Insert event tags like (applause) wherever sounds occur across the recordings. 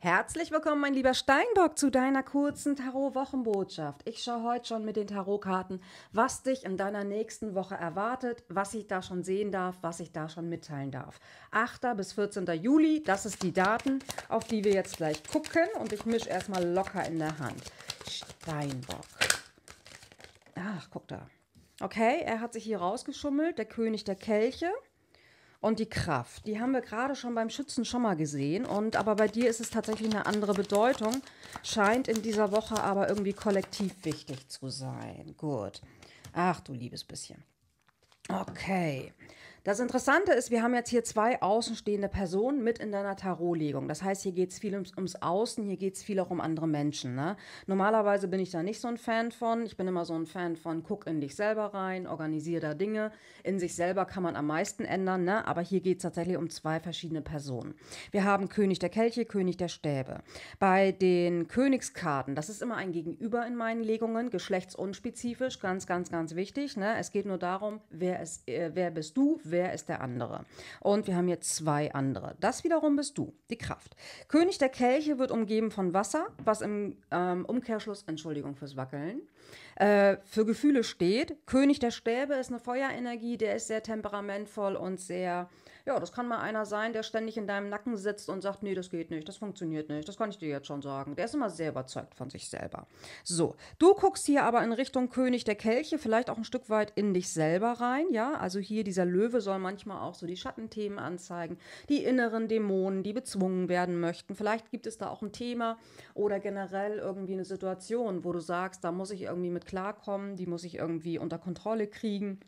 Herzlich willkommen, mein lieber Steinbock, zu deiner kurzen Tarot-Wochenbotschaft. Ich schaue heute schon mit den Tarotkarten, was dich in deiner nächsten Woche erwartet, was ich da schon sehen darf, was ich da schon mitteilen darf. 8. bis 14. Juli, das ist die Daten, auf die wir jetzt gleich gucken und ich mische erstmal locker in der Hand. Steinbock. Ach, guck da. Okay, er hat sich hier rausgeschummelt, der König der Kelche und die Kraft. Die haben wir gerade schon beim Schützen schon mal gesehen. Und aber bei dir ist es tatsächlich eine andere Bedeutung. Scheint in dieser Woche aber irgendwie kollektiv wichtig zu sein. Gut. Ach du liebes bisschen. Okay. Das Interessante ist, wir haben jetzt hier zwei außenstehende Personen mit in deiner Tarotlegung. Das heißt, hier geht es viel ums, ums, Außen, hier geht es viel auch um andere Menschen. Ne? Normalerweise bin ich da nicht so ein Fan von. Ich bin immer so ein Fan von, guck in dich selber rein, organisiere da Dinge. In sich selber kann man am meisten ändern, ne? aber hier geht es tatsächlich um zwei verschiedene Personen. Wir haben König der Kelche, König der Stäbe. Bei den Königskarten, das ist immer ein Gegenüber in meinen Legungen, geschlechtsunspezifisch, ganz, ganz, ganz wichtig. Ne? Es geht nur darum, wer, ist, äh, wer bist du, wer wer ist der andere? Und wir haben hier zwei andere. Das wiederum bist du, die Kraft. König der Kelche wird umgeben von Wasser, was im ähm, Umkehrschluss, Entschuldigung fürs Wackeln, äh, für Gefühle steht. König der Stäbe ist eine Feuerenergie, der ist sehr temperamentvoll und sehr ja, das kann mal einer sein, der ständig in deinem Nacken sitzt und sagt, nee, das geht nicht, das funktioniert nicht, das kann ich dir jetzt schon sagen. Der ist immer sehr überzeugt von sich selber. So, du guckst hier aber in Richtung König der Kelche, vielleicht auch ein Stück weit in dich selber rein, ja? Also hier dieser Löwe soll manchmal auch so die Schattenthemen anzeigen, die inneren Dämonen, die bezwungen werden möchten. Vielleicht gibt es da auch ein Thema oder generell irgendwie eine Situation, wo du sagst, da muss ich irgendwie mit klarkommen, die muss ich irgendwie unter Kontrolle kriegen.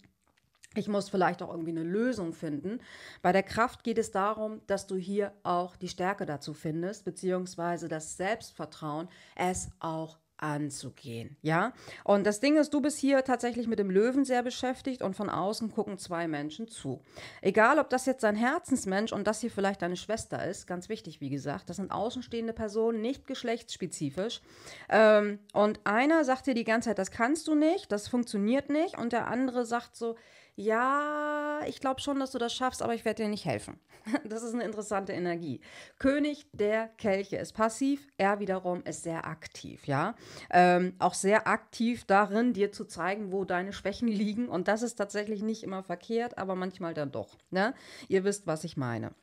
Ich muss vielleicht auch irgendwie eine Lösung finden. Bei der Kraft geht es darum, dass du hier auch die Stärke dazu findest, beziehungsweise das Selbstvertrauen, es auch anzugehen, ja? Und das Ding ist, du bist hier tatsächlich mit dem Löwen sehr beschäftigt und von außen gucken zwei Menschen zu. Egal, ob das jetzt dein Herzensmensch und das hier vielleicht deine Schwester ist, ganz wichtig, wie gesagt, das sind außenstehende Personen, nicht geschlechtsspezifisch. Ähm, und einer sagt dir die ganze Zeit, das kannst du nicht, das funktioniert nicht und der andere sagt so, ja, ich glaube schon, dass du das schaffst, aber ich werde dir nicht helfen. (laughs) Das ist eine interessante Energie. König der Kelche ist passiv, er wiederum ist sehr aktiv, ja. Ähm, auch sehr aktiv darin, dir zu zeigen, wo deine Schwächen liegen. Und das ist tatsächlich nicht immer verkehrt, aber manchmal dann doch. Ne? Ihr wisst, was ich meine.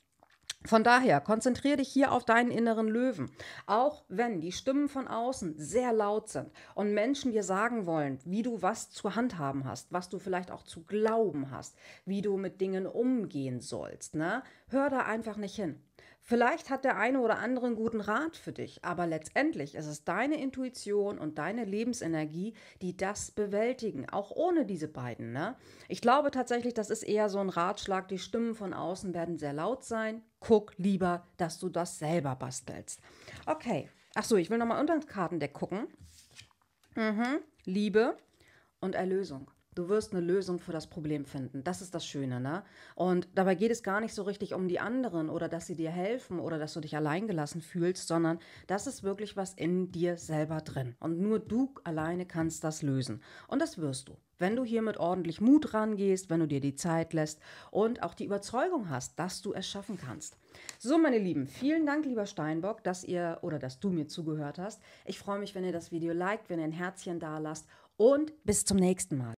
Von daher konzentriere dich hier auf deinen inneren Löwen. Auch wenn die Stimmen von außen sehr laut sind und Menschen dir sagen wollen, wie du was zu handhaben hast, was du vielleicht auch zu glauben hast, wie du mit Dingen umgehen sollst, ne? Hör da einfach nicht hin. Vielleicht hat der eine oder andere einen guten Rat für dich, aber letztendlich ist es deine Intuition und deine Lebensenergie, die das bewältigen, auch ohne diese beiden. Ne? Ich glaube tatsächlich, das ist eher so ein Ratschlag. Die Stimmen von außen werden sehr laut sein. Guck lieber, dass du das selber bastelst. Okay. Ach so, ich will nochmal unter das Kartendeck gucken. Mhm. Liebe und Erlösung. Du wirst eine Lösung für das Problem finden. Das ist das Schöne, ne? Und dabei geht es gar nicht so richtig um die anderen oder dass sie dir helfen oder dass du dich alleingelassen fühlst, sondern das ist wirklich was in dir selber drin. Und nur du alleine kannst das lösen. Und das wirst du. Wenn du hier mit ordentlich Mut rangehst, wenn du dir die Zeit lässt und auch die Überzeugung hast, dass du es schaffen kannst. So, meine Lieben, vielen Dank, lieber Steinbock, dass ihr oder dass du mir zugehört hast. Ich freue mich, wenn ihr das Video liked, wenn ihr ein Herzchen da lasst und bis zum nächsten Mal.